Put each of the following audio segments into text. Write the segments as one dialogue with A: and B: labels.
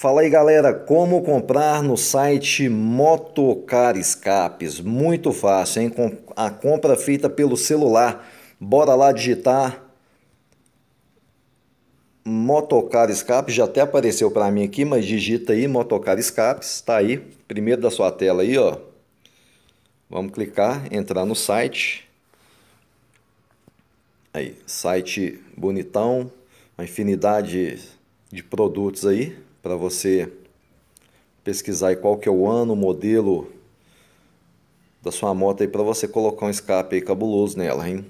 A: Fala aí galera, como comprar no site Motocar Escapes? Muito fácil, hein? Com A compra feita pelo celular. Bora lá digitar Motocar Escapes, já até apareceu para mim aqui, mas digita aí Motocar Escapes, tá aí, primeiro da sua tela aí, ó. Vamos clicar, entrar no site. Aí, site bonitão, uma infinidade de produtos aí para você pesquisar qual que é o ano, o modelo da sua moto aí para você colocar um escape aí cabuloso nela, hein?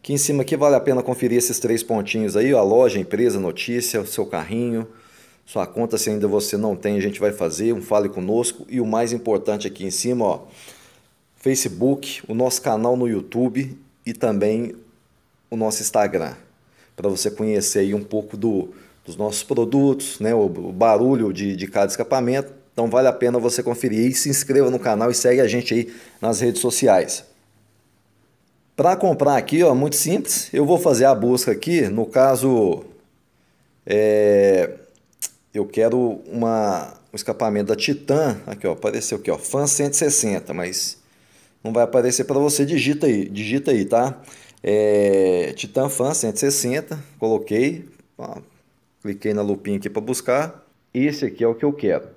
A: Aqui em cima aqui vale a pena conferir esses três pontinhos aí, a loja, a empresa, a notícia, o seu carrinho, sua conta se ainda você não tem, a gente vai fazer, um fale conosco e o mais importante aqui em cima, ó, Facebook, o nosso canal no YouTube e também o nosso Instagram, para você conhecer aí um pouco do dos nossos produtos, né, o barulho de, de cada escapamento. Então vale a pena você conferir e se inscreva no canal e segue a gente aí nas redes sociais. Para comprar aqui, ó, muito simples, eu vou fazer a busca aqui, no caso, é, eu quero uma, um escapamento da Titan, aqui ó, apareceu aqui ó, Fan 160, mas não vai aparecer para você, digita aí, digita aí, tá? É, Titan Fan 160, coloquei, ó, Cliquei na lupinha aqui para buscar. Esse aqui é o que eu quero.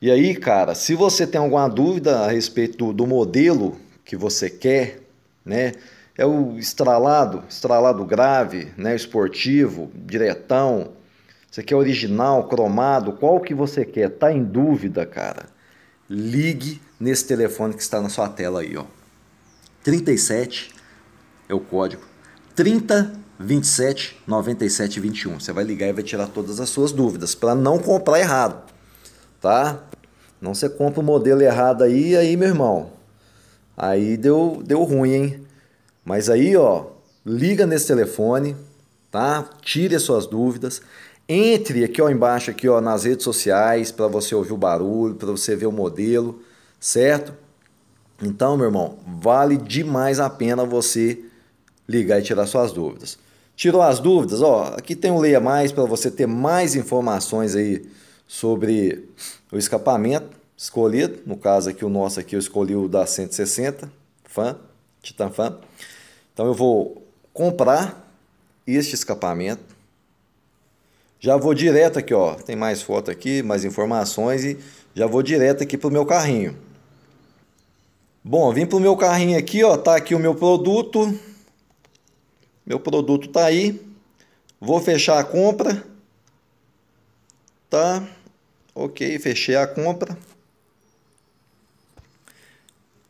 A: E aí, cara, se você tem alguma dúvida a respeito do modelo que você quer, né? É o estralado, estralado grave, né? Esportivo, diretão. Você quer original, cromado? Qual que você quer? Tá em dúvida, cara? Ligue nesse telefone que está na sua tela aí, ó. 37 é o código. 30 27 97 21. Você vai ligar e vai tirar todas as suas dúvidas para não comprar errado, tá? Não você compra o modelo errado aí, aí meu irmão, aí deu deu ruim, hein? Mas aí ó, liga nesse telefone, tá? Tire as suas dúvidas. Entre aqui ó embaixo aqui ó nas redes sociais para você ouvir o barulho, para você ver o modelo, certo? Então, meu irmão, vale demais a pena você ligar e tirar suas dúvidas. Tirou as dúvidas? Ó, aqui tem um Leia Mais para você ter mais informações aí sobre o escapamento escolhido. No caso aqui, o nosso aqui, eu escolhi o da 160, fã, Titan Fan. Então eu vou comprar este escapamento. Já vou direto aqui, ó. Tem mais foto aqui, mais informações e já vou direto aqui pro meu carrinho. Bom, vim pro meu carrinho aqui, ó. Tá aqui o meu produto. Meu produto está aí. Vou fechar a compra. Tá? Ok, fechei a compra.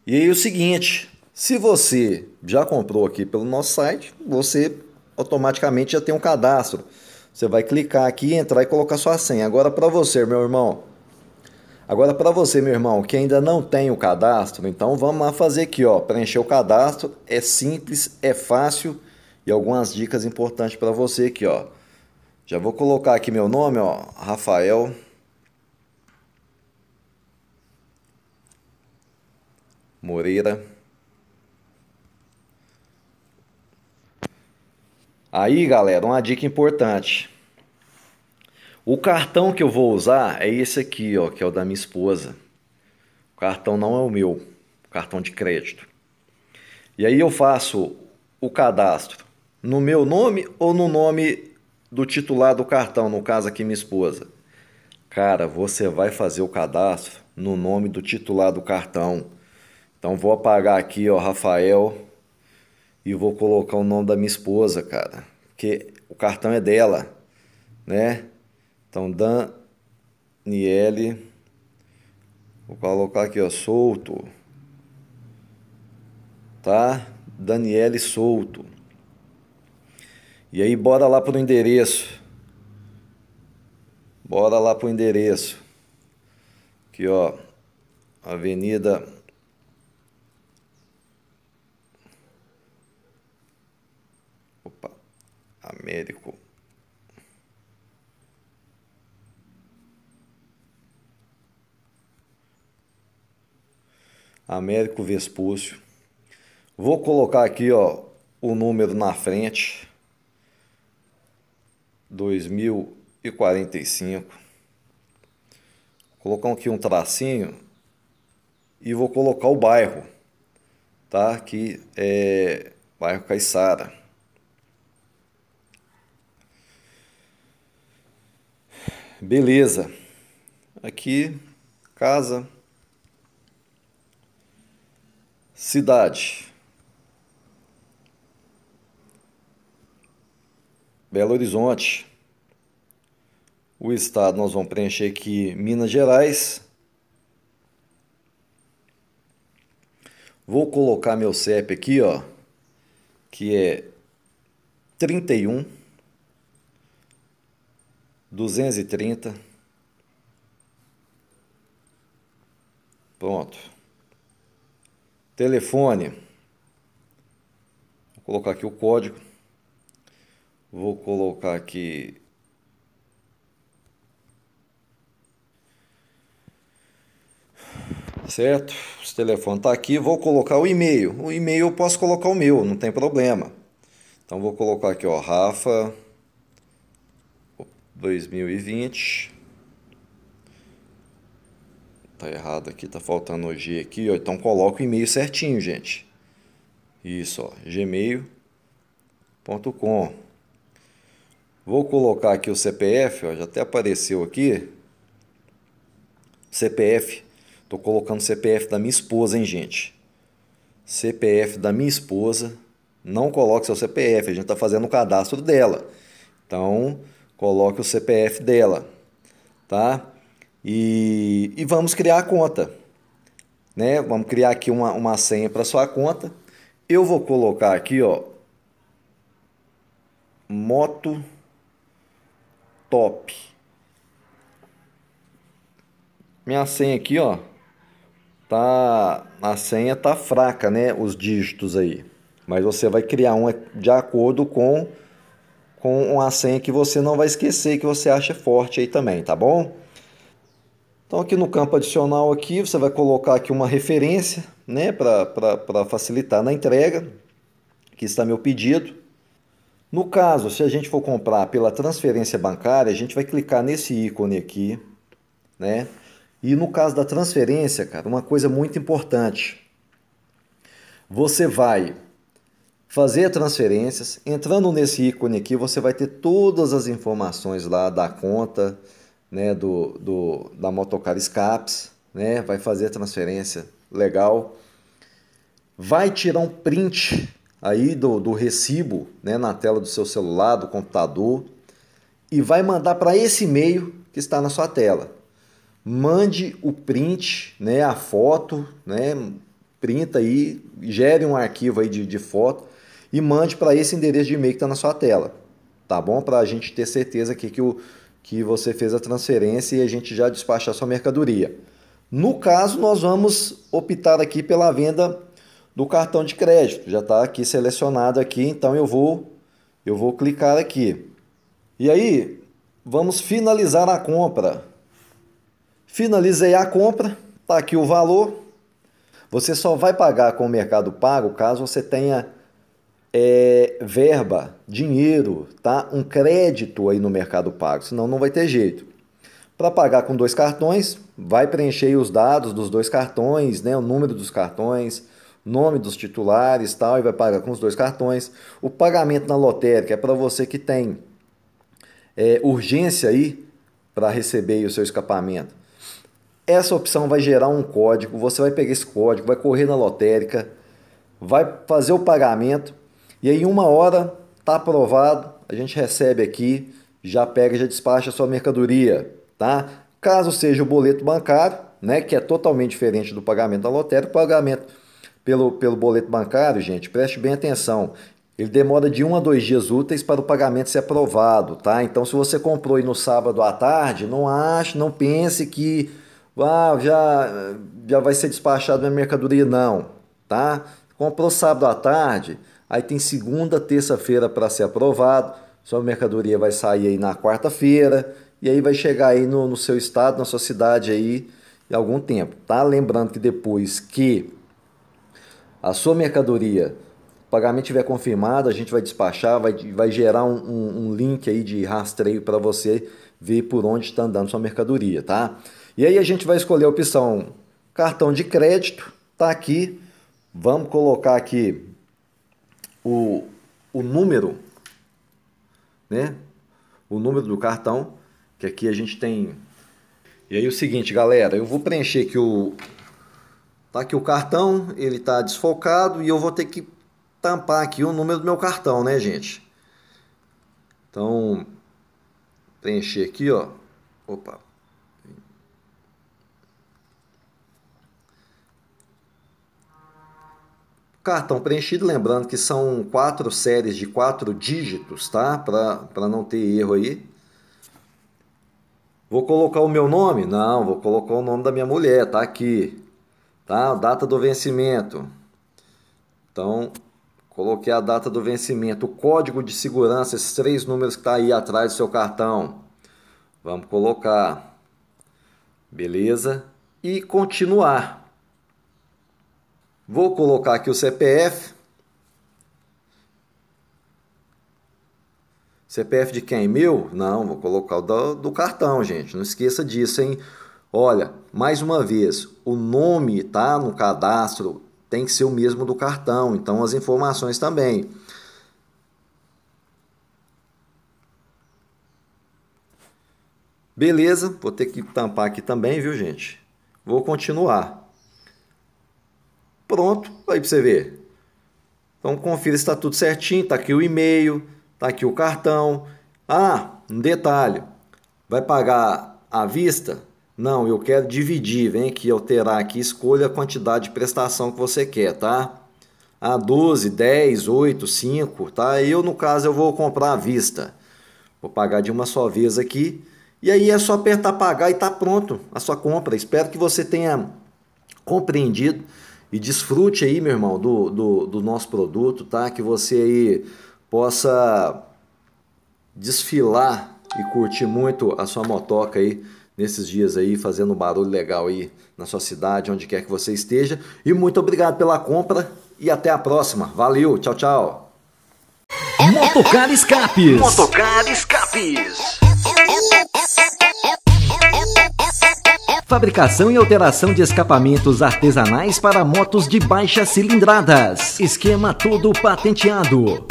A: E aí o seguinte, se você já comprou aqui pelo nosso site, você automaticamente já tem um cadastro. Você vai clicar aqui, entrar e colocar sua senha. Agora para você, meu irmão. Agora para você, meu irmão, que ainda não tem o cadastro, então vamos lá fazer aqui, ó, preencher o cadastro. É simples, é fácil e algumas dicas importantes para você aqui, ó. Já vou colocar aqui meu nome, ó, Rafael. Moreira. Aí, galera, uma dica importante. O cartão que eu vou usar é esse aqui, ó, que é o da minha esposa. O cartão não é o meu, o cartão de crédito. E aí eu faço o cadastro no meu nome ou no nome do titular do cartão, no caso aqui minha esposa? Cara, você vai fazer o cadastro no nome do titular do cartão. Então vou apagar aqui, ó, Rafael, e vou colocar o nome da minha esposa, cara, porque o cartão é dela, né? Então Daniele, vou colocar aqui, ó, solto, tá? Daniele solto. E aí, bora lá pro endereço. Bora lá pro endereço. Aqui, ó. Avenida. Opa. Américo. Américo Vespúcio. Vou colocar aqui, ó, o número na frente. 2045. cinco. colocar aqui um tracinho e vou colocar o bairro, tá? Que é bairro Caiçara. Beleza. Aqui casa cidade Belo Horizonte. O estado nós vamos preencher aqui Minas Gerais. Vou colocar meu CEP aqui, ó, que é 31 230 Pronto. Telefone. Vou colocar aqui o código Vou colocar aqui certo? O telefone está aqui, vou colocar o e-mail. O e-mail eu posso colocar o meu, não tem problema. Então vou colocar aqui, ó, Rafa 2020. Tá errado aqui, tá faltando o G aqui, ó. Então coloca o e-mail certinho, gente. Isso, ó, gmail.com. Vou colocar aqui o CPF, ó, já até apareceu aqui. CPF, tô colocando o CPF da minha esposa, hein, gente? CPF da minha esposa. Não coloque seu CPF, a gente está fazendo o cadastro dela. Então, coloque o CPF dela, tá? E, e vamos criar a conta, né? Vamos criar aqui uma, uma senha para sua conta. Eu vou colocar aqui, ó, moto top. Minha senha aqui, ó. Tá, a senha tá fraca, né, os dígitos aí. Mas você vai criar uma de acordo com com uma senha que você não vai esquecer, que você acha forte aí também, tá bom? Então aqui no campo adicional aqui, você vai colocar aqui uma referência, né, para facilitar na entrega. Aqui está meu pedido. No caso, se a gente for comprar pela transferência bancária, a gente vai clicar nesse ícone aqui, né? E no caso da transferência, cara, uma coisa muito importante. Você vai fazer transferências, entrando nesse ícone aqui, você vai ter todas as informações lá da conta, né, do, do da Motocar Scaps, né? Vai fazer transferência, legal. Vai tirar um print aí do, do recibo né, na tela do seu celular, do computador, e vai mandar para esse e-mail que está na sua tela. Mande o print, né, a foto, né, printa aí, gere um arquivo aí de, de foto e mande para esse endereço de e-mail que está na sua tela, tá bom? Para a gente ter certeza aqui que, o, que você fez a transferência e a gente já despachar sua mercadoria. No caso, nós vamos optar aqui pela venda do cartão de crédito. Já está aqui selecionado aqui, então eu vou eu vou clicar aqui. E aí, vamos finalizar a compra. Finalizei a compra, está aqui o valor. Você só vai pagar com o Mercado Pago caso você tenha é, verba, dinheiro, tá? um crédito aí no Mercado Pago, senão não vai ter jeito. Para pagar com dois cartões, vai preencher os dados dos dois cartões, né? o número dos cartões, nome dos titulares tal, e vai pagar com os dois cartões. O pagamento na lotérica é para você que tem é, urgência aí para receber o seu escapamento. Essa opção vai gerar um código, você vai pegar esse código, vai correr na lotérica, vai fazer o pagamento e aí uma hora tá aprovado, a gente recebe aqui, já pega, já despacha a sua mercadoria, tá? Caso seja o boleto bancário, né, que é totalmente diferente do pagamento da lotérica, o pagamento pelo, pelo boleto bancário, gente, preste bem atenção. Ele demora de um a dois dias úteis para o pagamento ser aprovado, tá? Então, se você comprou aí no sábado à tarde, não ache, não pense que ah, já, já vai ser despachado minha mercadoria, não, tá? Comprou sábado à tarde, aí tem segunda, terça-feira para ser aprovado, sua mercadoria vai sair aí na quarta-feira e aí vai chegar aí no, no seu estado, na sua cidade aí, em algum tempo, tá? Lembrando que depois que a sua mercadoria, o pagamento estiver confirmado, a gente vai despachar, vai, vai gerar um, um, um link aí de rastreio para você ver por onde está andando sua mercadoria, tá? E aí a gente vai escolher a opção cartão de crédito, tá aqui. Vamos colocar aqui o, o número, né? O número do cartão, que aqui a gente tem. E aí o seguinte, galera, eu vou preencher aqui o, Tá aqui o cartão, ele tá desfocado e eu vou ter que tampar aqui o número do meu cartão, né, gente? Então, preencher aqui, ó. Opa. Cartão preenchido, lembrando que são quatro séries de quatro dígitos, tá? Para não ter erro aí. Vou colocar o meu nome? Não, vou colocar o nome da minha mulher, tá aqui tá? Data do vencimento. Então, coloquei a data do vencimento, o código de segurança, esses três números que tá aí atrás do seu cartão. Vamos colocar. Beleza? E continuar. Vou colocar aqui o CPF. CPF de quem? Meu? Não, vou colocar o do, do cartão, gente. Não esqueça disso, hein? Olha, mais uma vez, o nome tá no cadastro tem que ser o mesmo do cartão, então as informações também. Beleza, vou ter que tampar aqui também, viu, gente? Vou continuar. Pronto, aí para você ver. Então confira se está tudo certinho, tá aqui o e-mail, tá aqui o cartão. Ah, um detalhe. Vai pagar à vista? Não, eu quero dividir, vem aqui alterar aqui, escolha a quantidade de prestação que você quer, tá? A 12, 10, 8, 5, tá? Eu, no caso, eu vou comprar à vista. Vou pagar de uma só vez aqui. E aí é só apertar pagar e tá pronto a sua compra. Espero que você tenha compreendido e desfrute aí, meu irmão, do, do, do nosso produto, tá? Que você aí possa desfilar e curtir muito a sua motoca aí nesses dias aí, fazendo um barulho legal aí na sua cidade, onde quer que você esteja. E muito obrigado pela compra e até a próxima. Valeu, tchau, tchau. Motocar Escapes. Motocar Escapes. Fabricação e alteração de escapamentos artesanais para motos de baixa cilindradas. Esquema todo patenteado.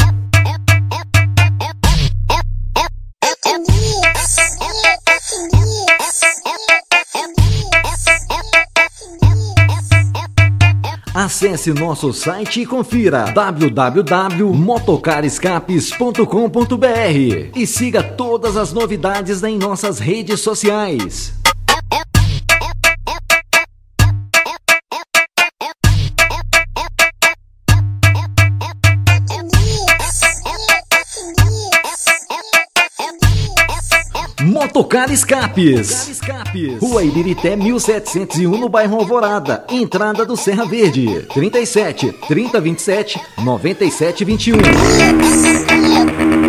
A: Acesse nosso site e confira www.motocarescapes.com.br e siga todas as novidades em nossas redes sociais. Tocar Escapes. Escapes. Rua Ibirité 1701 no bairro Alvorada, entrada do Serra Verde. 37 3027 9721.